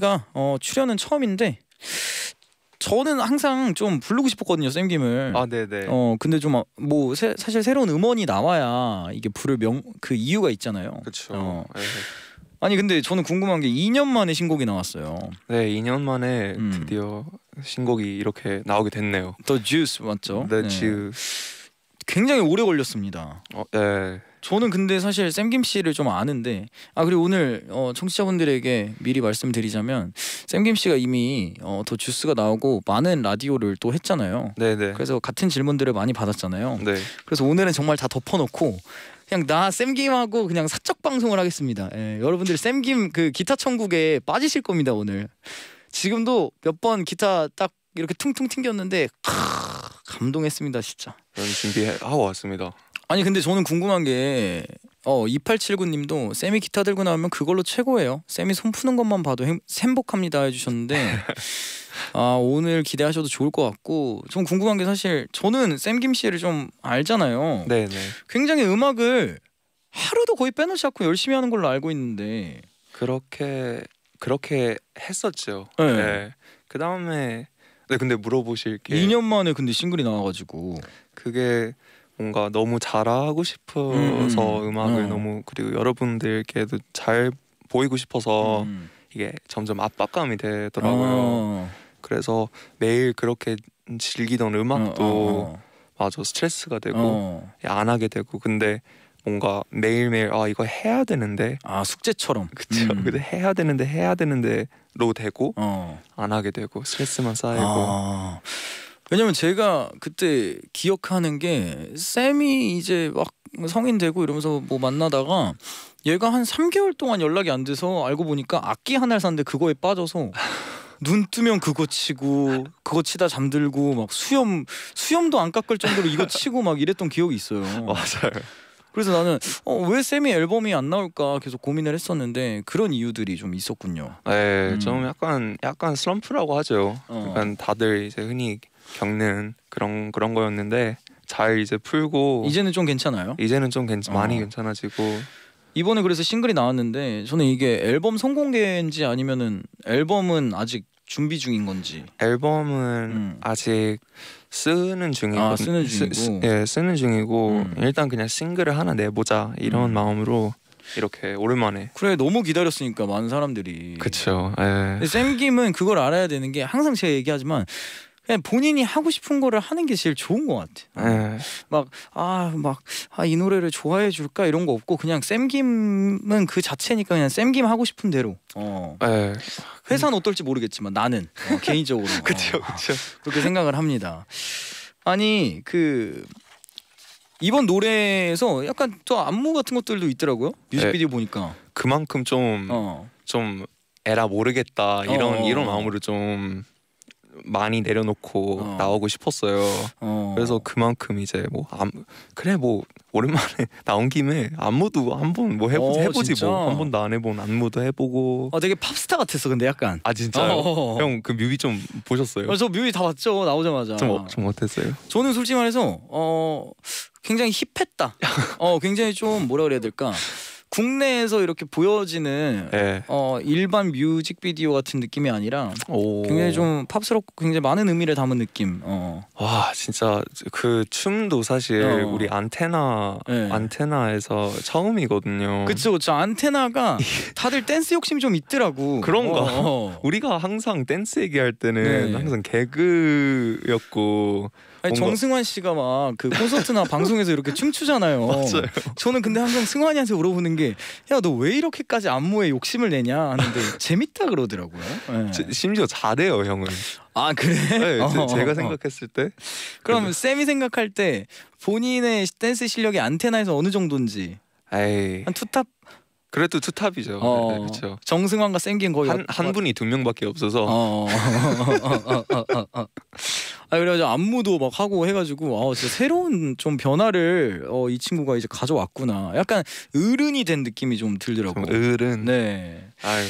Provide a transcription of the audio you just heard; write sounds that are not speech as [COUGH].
가 어, 출연은 처음인데 저는 항상 좀 부르고 싶었거든요 쌤김을 아 네네 네. 어 근데 좀뭐 아, 사실 새로운 음원이 나와야 이게 부를 명그 이유가 있잖아요 그렇죠 어. 네. 아니 근데 저는 궁금한 게 2년 만에 신곡이 나왔어요 네 2년 만에 음. 드디어 신곡이 이렇게 나오게 됐네요 The 맞죠? t 네. j u 굉장히 오래 걸렸습니다. 어, 네. 저는 근데 사실 쌤김 씨를 좀 아는데 아 그리고 오늘 어, 청취자분들에게 미리 말씀드리자면 쌤김 씨가 이미 어, 더 주스가 나오고 많은 라디오를 또 했잖아요. 네네. 네. 그래서 같은 질문들을 많이 받았잖아요. 네. 그래서 오늘은 정말 다 덮어놓고 그냥 나 쌤김하고 그냥 사적 방송을 하겠습니다. 예, 여러분들 쌤김 그 기타 천국에 빠지실 겁니다 오늘. 지금도 몇 번 기타 딱 이렇게 퉁퉁 튕겼는데 캬, 감동했습니다 진짜. 준비하고 왔습니다. 아니 근데 저는 궁금한 게 어, 2879님도 쌤이 기타 들고 나오면 그걸로 최고예요. 쌤이 손 푸는 것만 봐도 행, 행복합니다 해주셨는데 [LAUGHS] 아 오늘 기대하셔도 좋을 것 같고 좀 궁금한 게 사실 저는 쌤김 씨를 좀 알잖아요. 네네. 네. 굉장히 음악을 하루도 거의 빼놓지 않고 열심히 하는 걸로 알고 있는데 그렇게 그렇게 했었죠. 네. 네. 그 다음에 네, 근데 물어보실 게 2년 만에 근데 싱글이 나와가지고 그게 뭔가 너무 잘하고 싶어서 음. 음. 악을 어. 너무 그리고 여러분들께도 잘 보이고 싶어서 음, 음. 이게 점점 압박감이 되더라고요. 어. 그래서 매일 그렇게 즐기던 음악도 어, 어, 어. 맞아 스트레스가 되고 어. 안 하게 되고 근데 뭔가 매일매일 아 이거 해야 되는데 아 숙제처럼 그쵸 음. 근데 해야 되는데 해야 되는데로 되고 어. 안 하게 되고 스트레스만 쌓이고 아. 왜냐면 제가 그때 기억하는 게 쌤이 이제 막 성인 되고 이러면서 뭐 만나다가 얘가 한 3개월 동안 연락이 안 돼서 알고 보니까 악기 하나를 샀는데 그거에 빠져서 눈 뜨면 그거 치고 그거 치다 잠들고 막 수염 수염도 안 깎을 정도로 이거 치고 막 이랬던 기억이 있어요. [LAUGHS] 맞아요. 그래서 나는 어, 왜 쌤이 앨범이 안 나올까 계속 고민을 했었는데 그런 이유들이 좀 있었군요. 네, 음. 약간 약간 슬럼프라고 하죠. 어. 약간 다들 이제 흔히 겪는 그런 그런 거였는데 잘 이제 풀고 이제는 좀 괜찮아요? 이제는 좀 괜찮, 어. 많이 괜찮아지고 이번에 그래서 싱글이 나왔는데 저는 이게 앨범 선공개인지 아니면은 앨범은 아직 준비 중인 건지 앨범은 음. 아직 쓰는 중이고 아, 쓰는 중이고 쓰, 예 쓰는 중이고 음. 일단 그냥 싱글을 하나 내보자 이런 음. 마음으로 이렇게 오랜만에 그래 너무 기다렸으니까 많은 사람들이 그쵸 예. 쌤김은 그걸 알아야 되는 게 항상 제가 얘기하지만 그냥 본인이 하고 싶은 거를 하는 게 제일 좋은 것 같아. 네. 막아막 아, 이 노래를 좋아해 줄까 이런 거 없고 그냥 쌤김은 그 자체니까 그냥 쌤김 하고 싶은 대로. 어. 에. 네. 회사는 어떨지 모르겠지만 나는 어, 개인적으로. 그렇죠, [LAUGHS] 그렇죠. 그렇게 생각을 합니다. 아니 그 이번 노래에서 약간 또 안무 같은 것들도 있더라고요. 뮤직비디오 에. 네. 보니까. 그만큼 좀좀 어. 에라 모르겠다 이런 어. 이런 마음으로 좀 많이 내려놓고 어. 나오고 싶었어요. 어. 그래서 그만큼 이제 뭐 안, 그래 뭐 오랜만에 [LAUGHS] 나온 김에 안무도 한번 뭐 해보, 오, 어, 해보지 뭐. 한 번도 안 해본 안무도 해보고. 아 되게 팝스타 같았어 근데 약간. 아 진짜요? 어, 형그 뮤비 좀 보셨어요? 아, 저 뮤비 다 봤죠 나오자마자. 좀, 좀 어땠어요? 저는 솔직히 말해서 어 굉장히 힙했다. 어 굉장히 좀 뭐라 그래야 될까. 국내에서 이렇게 보여지는 네. 어, 일반 뮤직비디오 같은 느낌이 아니라 오. 굉장히 좀 팝스럽고 굉장히 많은 의미를 담은 느낌. 어. 와 진짜 그 춤도 사실 어. 우리 안테나 네. 안테나에서 처음이거든요. 그쵸 그쵸 안테나가 [LAUGHS] 다들 댄스 욕심이 좀 있더라고. 그런가. 어, 어. 우리가 항상 댄스 얘기할 때는 네. 항상 개그였고 아니, 정승환 씨가 막 그 콘서트나 방송에서 이렇게 춤추잖아요. [LAUGHS] 맞아요. 저는 근데 항상 승환이한테 물어보는 게야 너 왜 이렇게까지 안무에 욕심을 내냐 하는데 재밌다 그러더라고요. 네. 제, 심지어 잘해요 형은. 아 그래? 네, [LAUGHS] 어, 제, 제가 어. 생각했을 때. 그럼 그래서. 쌤이 생각할 때 본인의 댄스 실력이 안테나에서 어느 정도인지. 에이. 한 투탑 그래도 투탑이죠. 어, 네, 그렇죠. 정승환과 생긴 거의 한, 어, 한 어. 분이 두 명밖에 없어서. 어, 어, 아 그래가지고 안무도 막 하고 해가지고 아 진짜 새로운 좀 변화를 어, 이 친구가 이제 가져왔구나. 약간 어른이 된 느낌이 좀 들더라고요. 어른. 네. 아유.